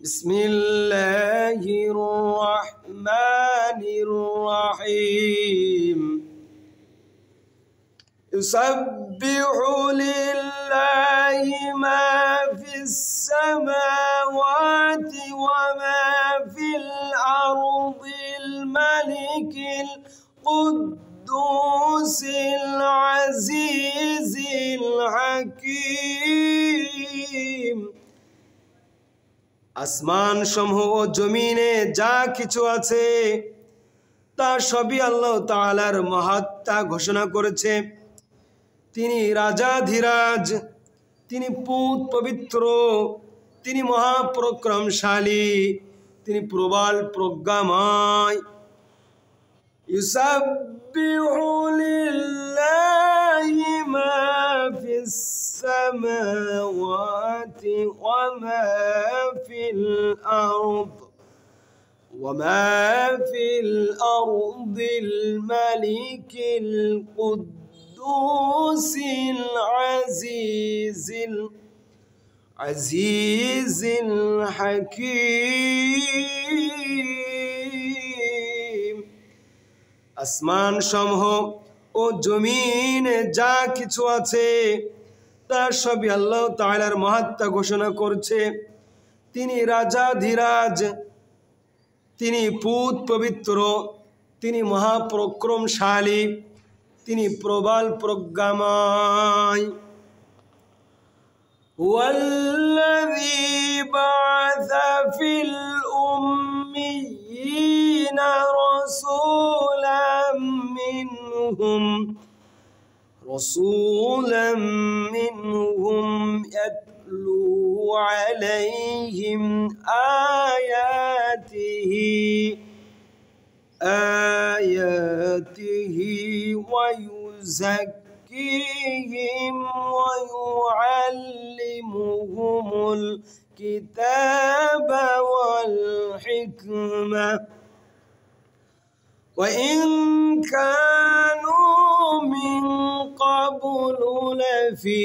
بسم الله الرحمن الرحيم يسبح لله ما في السماوات وما في الأرض الملك القدوس العزيز الحكيم আসমান সমূহ ও জমিনে যা কিছু আছে তা সবই আল্লাহ তালার মহাত্মা ঘোষণা করেছে তিনি ধীরাজ তিনি পুত পবিত্র তিনি মহাপরাক্রমশালী তিনি প্রবাল প্রজ্ঞাময় ইউসাবিউলিল্লাহ السماوات وما في الأرض وما في الأرض الملك القدوس العزيز العزيز الحكيم أسمان شمه ও জমিনে যা কিছু আছে তারা সবই আল্লাহ তালার মহাত্মা ঘোষণা করছে তিনি রাজা ধীরাজ তিনি পুত পবিত্র তিনি মহাপ্রক্রমশালী তিনি প্রবাল প্রজ্ঞাময় رسولا منهم يتلو عليهم آياته آياته ويزكيهم ويعلمهم الكتاب والحكمة وإن كانوا من يقول لفي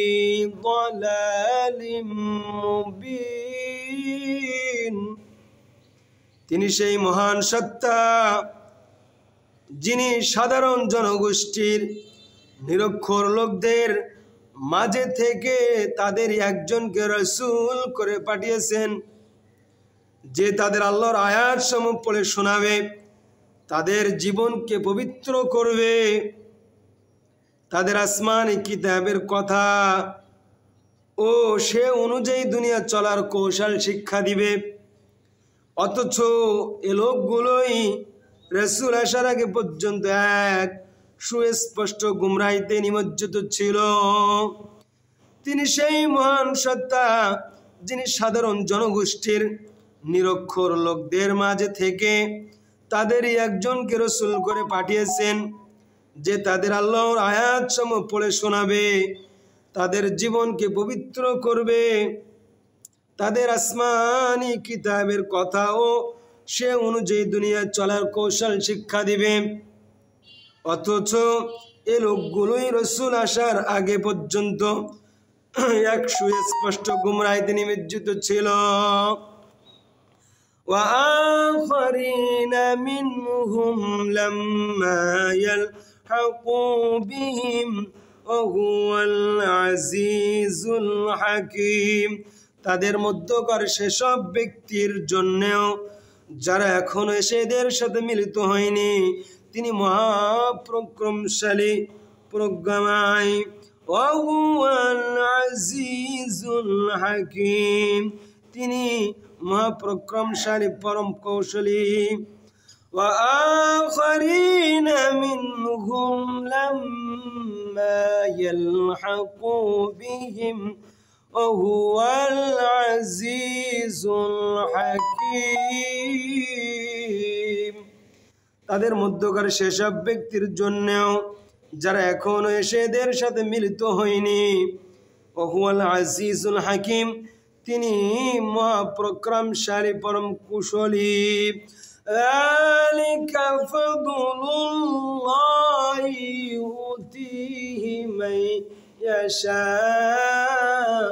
ضلال مبين তিনি সেই মহান সত্তা যিনি সাধারণ জনগোষ্ঠীর নিরক্ষর লোকদের মাঝে থেকে তাদের একজনকে রসুল করে পাঠিয়েছেন যে তাদের আল্লাহর আয়াত সমূহ পড়ে শোনাবে তাদের জীবনকে পবিত্র করবে তাদের আসমান কিতাবের কথা ও সে অনুযায়ী দুনিয়া চলার কৌশল শিক্ষা দিবে অথচ এ লোকগুলোই রসুল আসার আগে পর্যন্ত এক সুস্পষ্ট গুমরাহিতে নিমজ্জিত ছিল তিনি সেই মহান সত্তা যিনি সাধারণ জনগোষ্ঠীর নিরক্ষর লোকদের মাঝে থেকে তাদেরই একজনকে রসুল করে পাঠিয়েছেন যে তাদের আল্লাহর আয়াত সম পড়ে শোনাবে তাদের জীবনকে পবিত্র করবে তাদের আসমানি কিতাবের কথাও সে অনুযায়ী দুনিয়া চলার কৌশল শিক্ষা দিবে অথচ এ লোকগুলোই রসুল আসার আগে পর্যন্ত এক সুস্পষ্ট গুমরাইতে নিমজ্জিত ছিল وآخرين منهم لما يلقوا أَحَقُّ بِهِمْ وَهُوَ الْعَزِيزُ الْحَكِيمُ তাদের মধ্যকার সেসব ব্যক্তির জন্যেও যারা এখনো এসেদের সাথে মিলিত হয়নি তিনি মহাপ্রক্রমশালী প্রজ্ঞামায় হাকিম তিনি মহাপ্রক্রমশালী পরম কৌশলী وآخرين منهم لما يلحقوا بهم وهو العزيز الحكيم তাদের মধ্যকার সেসব ব্যক্তির জন্যেও যারা এখনও এসেদের সাথে মিলিত হয়নি ওহুয়াল আজিজুল হাকিম তিনি মহাপ্রক্রমশালী পরম কুশলী ذلك فضل الله يؤتيه من يشاء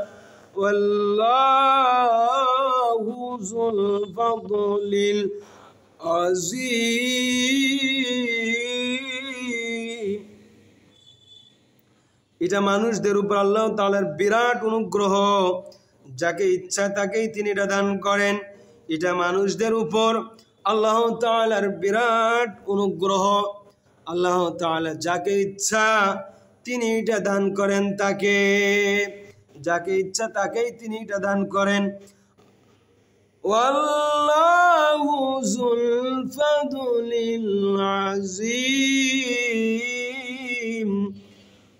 والله ذو الفضل এটা মানুষদের উপর আল্লাহ তালের বিরাট অনুগ্রহ যাকে ইচ্ছা তাকেই তিনি এটা দান করেন এটা মানুষদের উপর আল্লাহ তালার বিরাট অনুগ্রহ আল্লাহ তালা যাকে ইচ্ছা তিনি এটা দান করেন তাকে যাকে ইচ্ছা তাকেই তিনি এটা দান করেন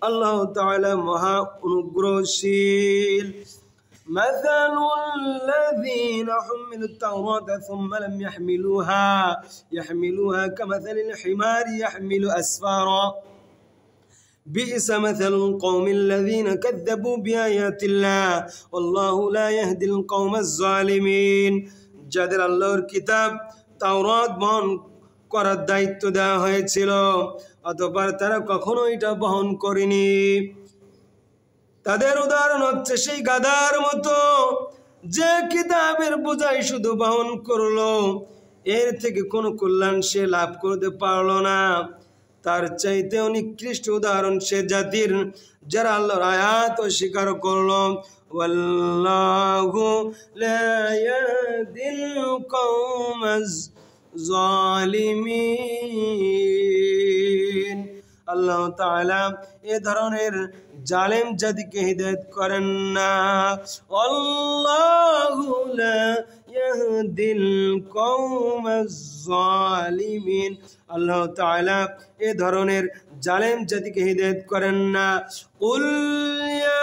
আল্লাহ তালা মহা অনুগ্রহশীল مثل الذين حملوا التوراة ثم لم يحملوها يحملوها كمثل الحمار يحمل أسفارا بئس مثل القوم الذين كذبوا بآيات الله والله لا يهدي القوم الظالمين যাদের الله الكتاب توراة بان করার দায়িত্ব দেওয়া হয়েছিল অতপর তারা কখনো এটা বহন করেনি তাদের উদাহরণ হচ্ছে সেই গাদার মতো যে কিতাবের বোঝাই শুধু বহন করলো এর থেকে কোনো কল্যাণ সে লাভ করতে পারল না তার চাইতে অনিকৃষ্ট উদাহরণ সে জাতির যারা আল্লাহর আয়াত স্বীকার করল আল্লাহ এ ধরনের জালেম জাতিকে হৃদায়ত করেন না অল্লাহুলা কৌম জালিমিন আল্লাহ তাআলা এ ধরনের জালেম জাতিকে হৃদায়ত করেন না উল্লিয়া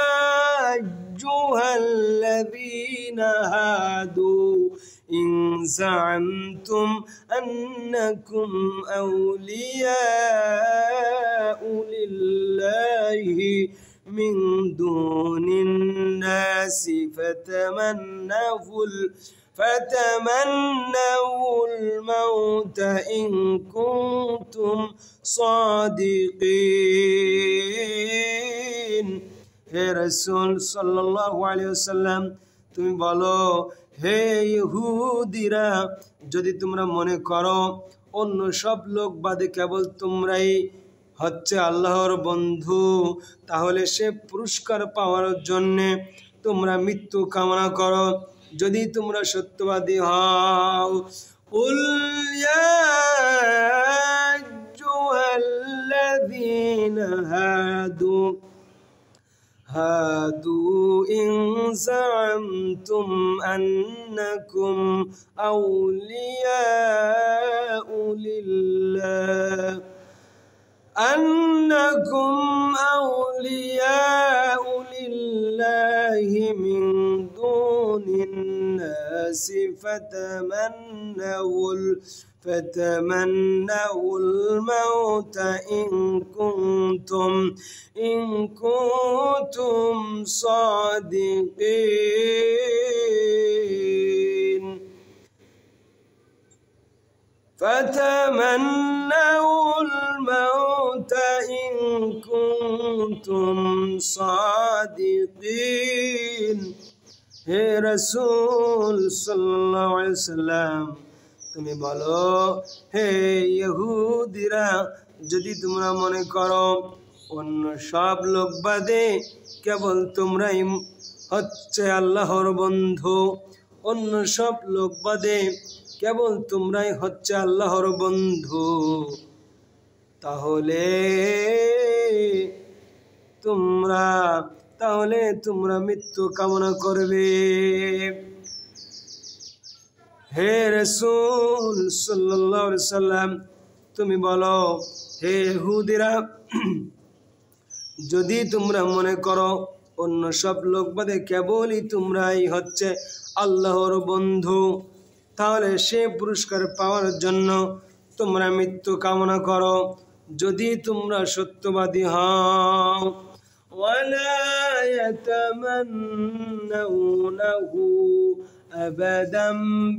الذين هادوا إن زعمتم أنكم أولياء لله من دون الناس فتمنوا فتمنوا الموت إن كنتم صادقين হে রসুল সাল্লাহ আলিয়াল্লাম তুমি বলো হে ইহুদিরা যদি তোমরা মনে করো অন্য সব লোক বাদে কেবল তোমরাই হচ্ছে আল্লাহর বন্ধু তাহলে সে পুরস্কার পাওয়ার জন্যে তোমরা মৃত্যু কামনা করো যদি তোমরা সত্যবাদী হও হাদু উলিল্লা أنكم أولياء لله من دون الناس فتمنوا فتمنوا الموت إن كنتم إن كنتم صادقين فتمنوا الموت কুন্তুম সাদিকিন হে রসুল সাল্লাম তুমি বলো হে ইহুদিরা যদি তোমরা মনে করো অন্য সব লোক বাদে কেবল তোমরাই হচ্ছে আল্লাহর বন্ধু অন্য সব লোক বাদে কেবল তোমরাই হচ্ছে আল্লাহর বন্ধু তাহলে তোমরা তাহলে তোমরা মৃত্যু কামনা করবে হে রসুল সাল্লা সাল্লাম তুমি বলো হে হুদিরা যদি তোমরা মনে করো অন্য সব লোক বাদে কেবলই তোমরাই হচ্ছে আল্লাহর বন্ধু তাহলে সে পুরস্কার পাওয়ার জন্য তোমরা মৃত্যু কামনা করো যদি তোমরা সত্যবাদী হও ولا يتمنونه أبدا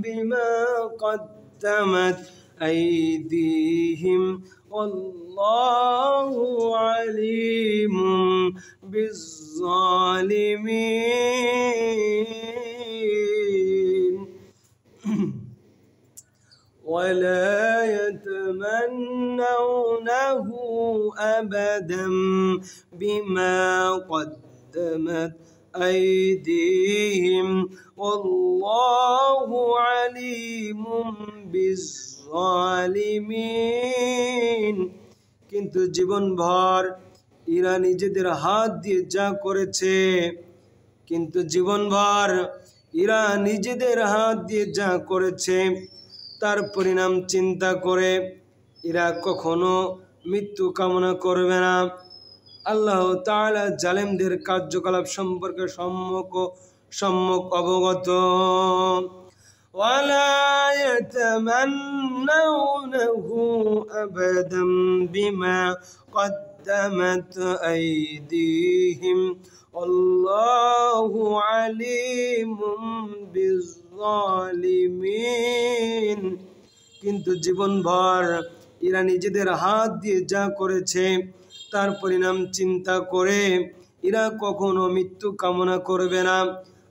بما قدمت أيديهم والله عليم بالظالمين ولا يتمنونه أبدا بما قدمت أيديهم والله عليم بالظالمين কিন্তু জীবনভর ইরানি নিজেদের হাত দিয়ে যা করেছে কিন্তু জীবনভর এরা নিজেদের হাত দিয়ে যা করেছে তার পরিণাম চিন্তা করে এরা কখনো মৃত্যু কামনা করবে না আল্লাহ তালা জালেমদের কার্যকলাপ সম্পর্কে সম্মুখ সম্মুখ অবগত ولا يتمنونه أبدا কিন্তু জীবনভর এরা নিজেদের হাত দিয়ে যা করেছে তার পরিণাম চিন্তা করে এরা কখনো মৃত্যু কামনা করবে না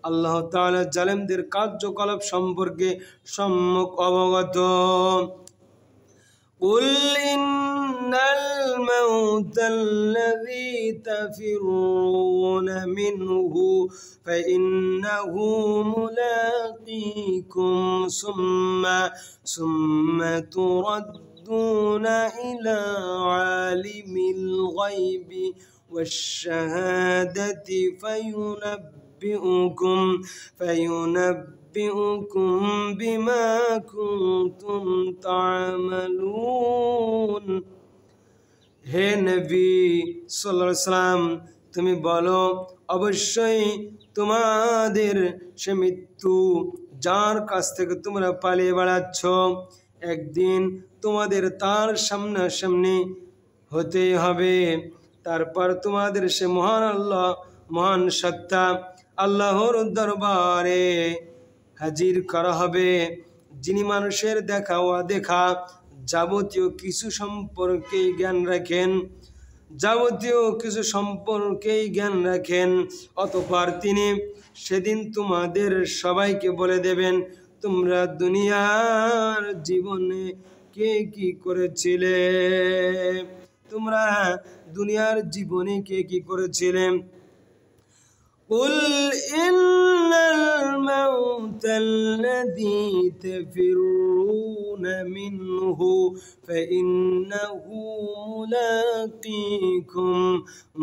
আল্লাহ তালা জালেমদের কার্যকলাপ সম্পর্কে সম্মুখ অবগত সুম্মা إن يردون إلى عالم الغيب والشهادة فينبئكم فينبئكم بما كنتم تعملون نبي صلى الله عليه وسلم তুমি বলো অবশ্যই তোমাদের সে মৃত্যু যার কাছ থেকে তোমরা পালিয়ে বেড়াচ্ছ একদিন তোমাদের তার সামনাসামনি হতে হবে তারপর তোমাদের সে মহান আল্লাহ মহান সত্তা আল্লাহর দরবারে হাজির করা হবে যিনি মানুষের দেখা ও দেখা যাবতীয় কিছু সম্পর্কে জ্ঞান রাখেন যাবতীয় কিছু সম্পর্কেই জ্ঞান রাখেন অতপর তিনি সেদিন তোমাদের সবাইকে বলে দেবেন তোমরা দুনিয়ার জীবনে কে কি করেছিলে তোমরা দুনিয়ার জীবনে কে কি করেছিলে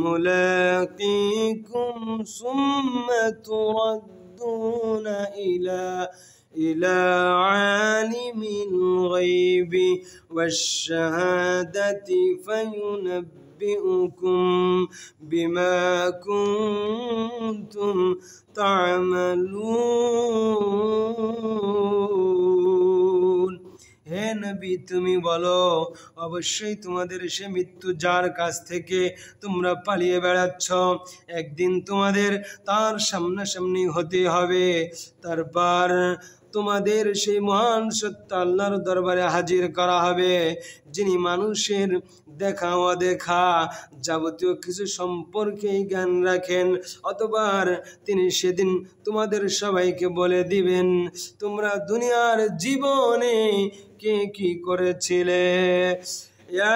মুলাকিকুম সুম্মা তুরাদ্দুনা ইলা إلى عالم الغيب والشهادة فينبئكم بما كنتم تعملون হে নবী তুমি বলো অবশ্যই তোমাদের সে মৃত্যু যার কাছ থেকে তোমরা পালিয়ে বেড়াচ্ছ একদিন তোমাদের তার সামনাসামনি হতে হবে তারপর তোমাদের সেই মহান সত্য আল্লাহর দরবারে হাজির করা হবে যিনি মানুষের দেখা অদেখা যাবতীয় কিছু সম্পর্কে জ্ঞান রাখেন অতবার তিনি সেদিন তোমাদের সবাইকে বলে দিবেন তোমরা দুনিয়ার জীবনে কে কি করেছিলে ইয়া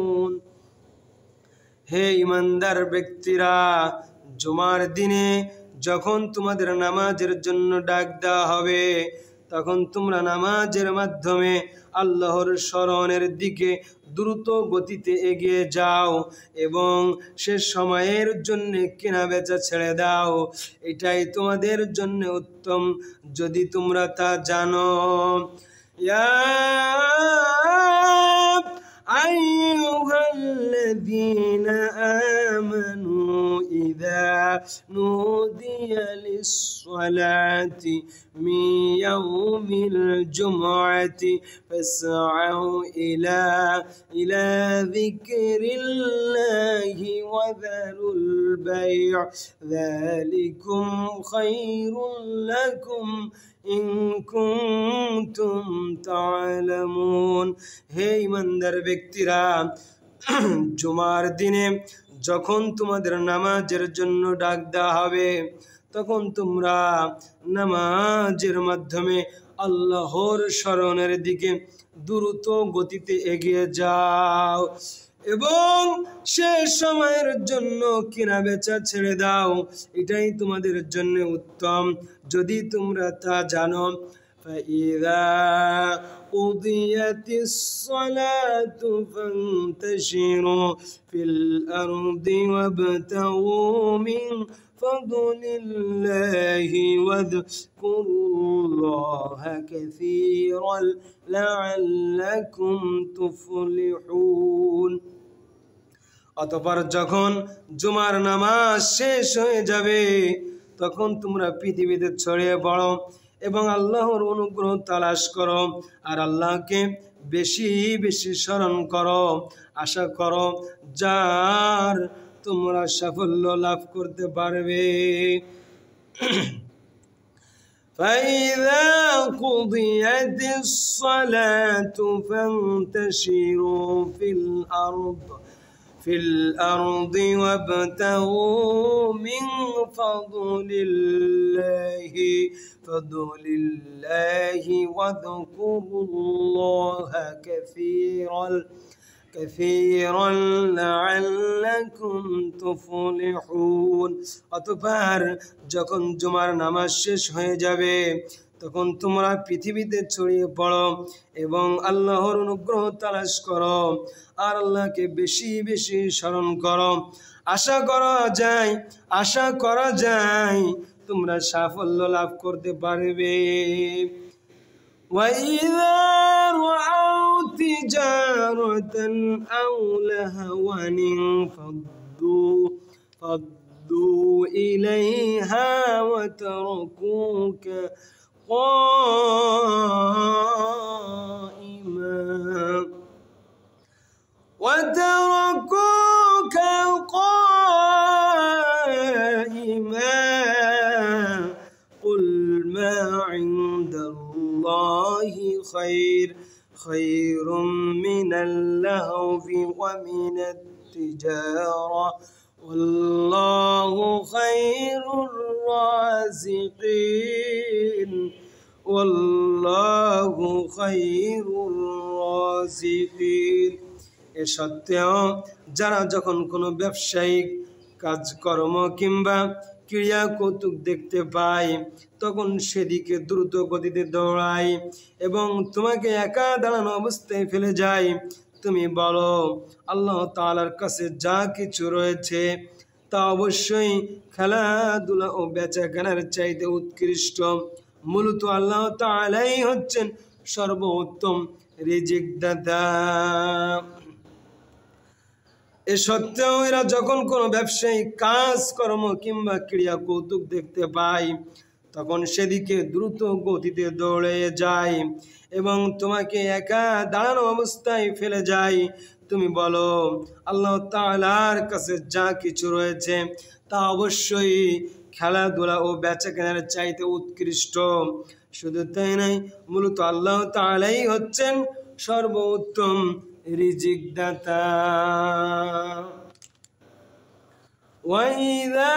হে ইমানদার ব্যক্তিরা জুমার দিনে যখন তোমাদের নামাজের জন্য ডাক দেওয়া হবে তখন তোমরা নামাজের মাধ্যমে আল্লাহর স্মরণের দিকে দ্রুত গতিতে এগিয়ে যাও এবং সে সময়ের জন্য কেনা বেচা ছেড়ে দাও এটাই তোমাদের জন্য উত্তম যদি তোমরা তা জানো ইয়া أيها الذين آمنوا إذا نودي للصلاة من يوم الجمعة فاسعوا إلى إلى ذكر الله وذلوا البيع ذلكم خير لكم إن كنتم কুনতুম তা'লামুন হে ইমানদার ব্যক্তিরা জুমার দিনে যখন তোমাদের নামাজের জন্য ডাক দেওয়া হবে তখন তোমরা নামাজের মাধ্যমে আল্লাহর স্মরণের দিকে দ্রুত গতিতে এগিয়ে যাও এবং সে সময়ের জন্য কিনা বেচা ছেড়ে দাও এটাই তোমাদের জন্য উত্তম যদি তোমরা তা জানো فإذا قضيت الصلاة فانتشروا في الأرض وابتغوا من فضل الله واذكروا الله كثيرا لعلكم تفلحون অতপর যখন জুমার নামাজ শেষ হয়ে যাবে তখন তোমরা পৃথিবীতে ছড়িয়ে পড়ো এবং আল্লাহর অনুগ্রহ তালাশ করো আর আল্লাহকে বেশি বেশি স্মরণ করো আশা করো যার তোমরা সাফল্য লাভ করতে পারবে فإذا قضيت الصلاة فانتشروا في الأرض في الأرض وابتغوا من فضل الله فضل الله واذكروا الله كثيرا كثيرا لعلكم تفلحون أتبار جكن جمر নামাজ শেষ হয়ে যাবে তখন তোমরা পৃথিবীতে ছড়িয়ে পড়ো এবং আল্লাহর অনুগ্রহ তালাশ করো আর আল্লাহকে বেশি বেশি স্মরণ করো আশা করা যায় আশা করা যায় তোমরা সাফল্য লাভ করতে পারবে وإذا قائما وتركوك قائما قل ما عند الله خير خير من اللهو ومن التجارة والله خير الرازقين والله خير الرازقين এ সত্ত্বেও যারা যখন কোনো ব্যবসায়িক কাজকর্ম কিংবা ক্রিয়া কৌতুক দেখতে পায় তখন সেদিকে দ্রুত গতিতে দৌড়াই এবং তোমাকে একা দাঁড়ানো অবস্থায় ফেলে যায় তুমি বলো আল্লাহ তালার কাছে যা কিছু রয়েছে তা অবশ্যই খেলাধুলা ও বেচা কেনার চাইতে উৎকৃষ্ট মূলত আল্লাহ তালাই হচ্ছেন সর্বোত্তম রিজিক দাদা এ সত্ত্বেও এরা যখন কোনো ব্যবসায়িক কাজকর্ম কিংবা ক্রিয়া কৌতুক দেখতে পায় তখন সেদিকে দ্রুত গতিতে দৌড়ে যায় এবং তোমাকে একা দাঁড়ানো অবস্থায় ফেলে যায় তুমি বলো আল্লাহ তালার কাছে যা কিছু রয়েছে তা অবশ্যই খেলাধুলা ও বেচা কেনার চাইতে উৎকৃষ্ট শুধু তাই নাই মূলত আল্লাহ তালাই হচ্ছেন সর্বোত্তম রিজিকদাতা وإذا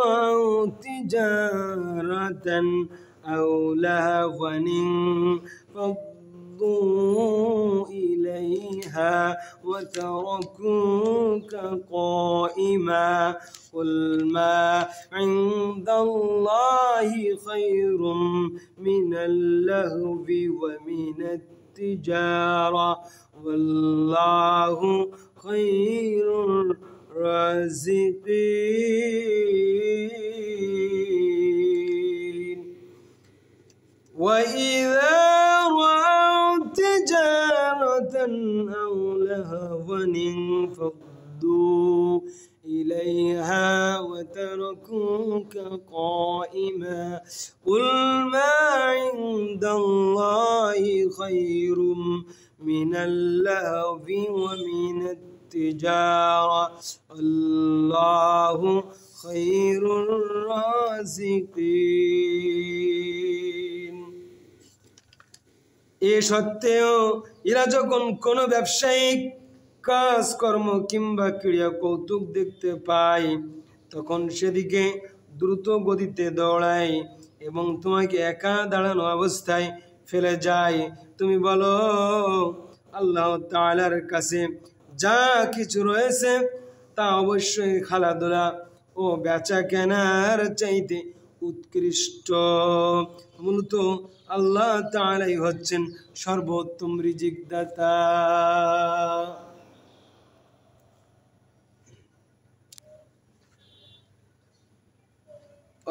رأوا تجارة أو لهوا خضوا إليها وتركوك قائما قل ما عند الله خير من اللهو ومن التجارة والله خير الرازقين وإذا رأوا تجارة أو لهوا انفضوا إليها وتركوك قائما قل ما عند الله خير من اللهو ومن التجارة الله خير الرازقين এ সত্ত্বেও এরা যখন কোনো ব্যবসায়িক কাজকর্ম কিংবা ক্রিয়া কৌতুক দেখতে পায় তখন সেদিকে দ্রুত গতিতে দৌড়ায় এবং তোমাকে একা দাঁড়ানো অবস্থায় ফেলে যায় তুমি বলো আল্লাহ তালার কাছে যা কিছু রয়েছে তা অবশ্যই খেলাধুলা ও বেচা কেনার চাইতে উৎকৃষ্ট মূলত আল্লাহ তালাই হচ্ছেন সর্বোত্তম রিজিকদাতা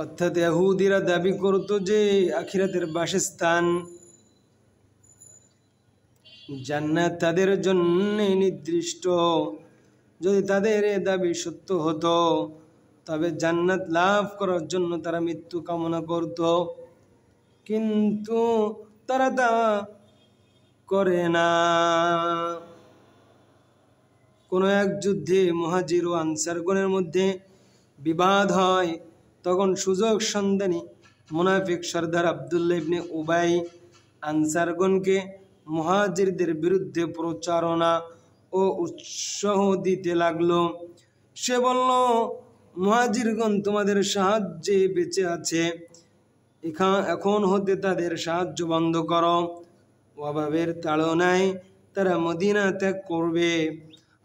অর্থাৎ এহুদিরা দাবি করত যে আখিরাতের বাসস্থান জান্না তাদের জন্য নির্দিষ্ট যদি তাদের দাবি সত্য হতো তবে জান্নাত লাভ করার জন্য তারা মৃত্যু কামনা করত কিন্তু তারা তা করে না কোনো এক যুদ্ধে মহাজির ও আনসারগণের মধ্যে বিবাদ হয় তখন সুযোগ সন্ধানী মুনাফিক সর্দার আবদুল্লা ইবনে উবাই আনসারগণকে মহাজিরদের বিরুদ্ধে প্রচারণা ও উৎসাহ দিতে লাগলো সে বলল মহাজিরগণ তোমাদের সাহায্যে বেঁচে আছে এখান এখন হতে তাদের সাহায্য বন্ধ করো অভাবের তাড়নায় তারা মদিনা ত্যাগ করবে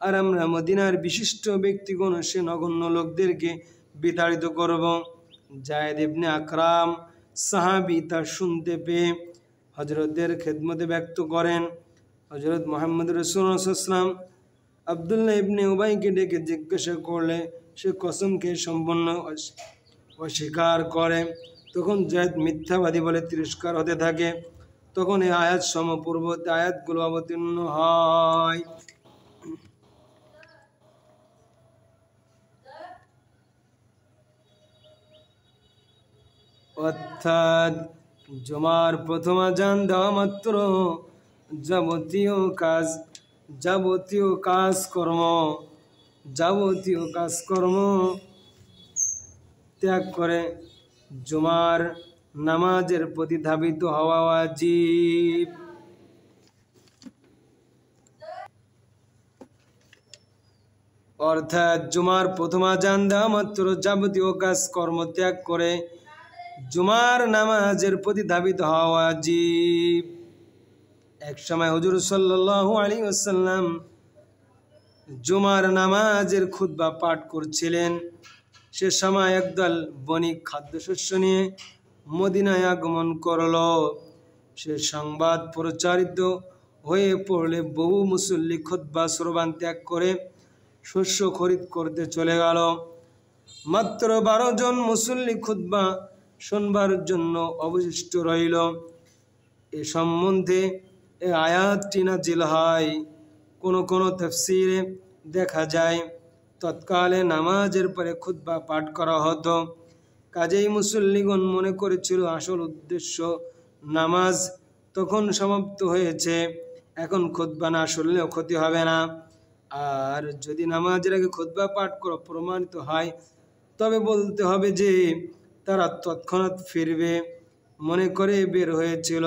আর আমরা মদিনার বিশিষ্ট ব্যক্তিগণ সে নগণ্য লোকদেরকে বিতাড়িত করব জায়দ ইবনে আকরাম সাহাবি তা শুনতে পেয়ে হজরতদের খেদমতে ব্যক্ত করেন হজরত মোহাম্মদ রসুল আব্দুল্লাহ ইবনে উবাইকে ডেকে জিজ্ঞাসা করলে সে কসমকে সম্পূর্ণ অস্বীকার করে তখন জয়েদ মিথ্যাবাদী বলে তিরস্কার হতে থাকে তখন এই আয়াত সমপূর্বতে আয়াতগুলো অবতীর্ণ হয় অর্থাৎ জমার প্রথম আজান দেওয়া মাত্র যাবতীয় কাজ যাবতীয় কাজকর্ম যাবতীয় কাজকর্ম ত্যাগ করে জুমার নামাজের প্রতি ধাবিত হওয়া ওয়াজিব অর্থাৎ জুমার প্রথম আজান দেওয়া মাত্র যাবতীয় কাজকর্ম ত্যাগ করে জুমার নামাজের প্রতি ধাবিত হওয়া জীব এক সময় হজুর সাল্লাহ আলী আসাল্লাম জুমার নামাজের খুদ্া পাঠ করছিলেন সে সময় একদল বণিক খাদ্যশস্য নিয়ে মদিনায় আগমন করল সে সংবাদ প্রচারিত হয়ে পড়লে বহু মুসল্লি খুদ্া শ্রবান ত্যাগ করে শস্য খরিদ করতে চলে গেল মাত্র বারো জন মুসল্লি খুদ্া শোনবার জন্য অবশিষ্ট রইল এ সম্বন্ধে এ আয়াতটি না হয় কোনো কোনো তফসিরে দেখা যায় তৎকালে নামাজের পরে খুদ্ পাঠ করা হতো কাজেই মুসল্লিগণ মনে করেছিল আসল উদ্দেশ্য নামাজ তখন সমাপ্ত হয়েছে এখন খুদ্া না শুনলেও ক্ষতি হবে না আর যদি নামাজের আগে খুদ্া পাঠ করা প্রমাণিত হয় তবে বলতে হবে যে তারা তৎক্ষণাৎ ফিরবে মনে করে বের হয়েছিল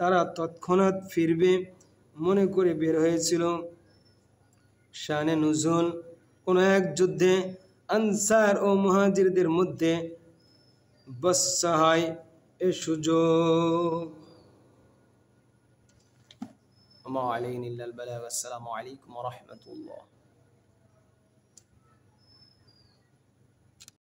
তারা তৎক্ষণাৎ ফিরবে মনে করে বের হয়েছিল শানে নজুল কোনো এক যুদ্ধে আনসার ও মহাজিরদের মধ্যে বসাহায় এ সুযোগ আমা আলাইন ইল্লাল বালা আসসালামু আলাইকুম ওয়া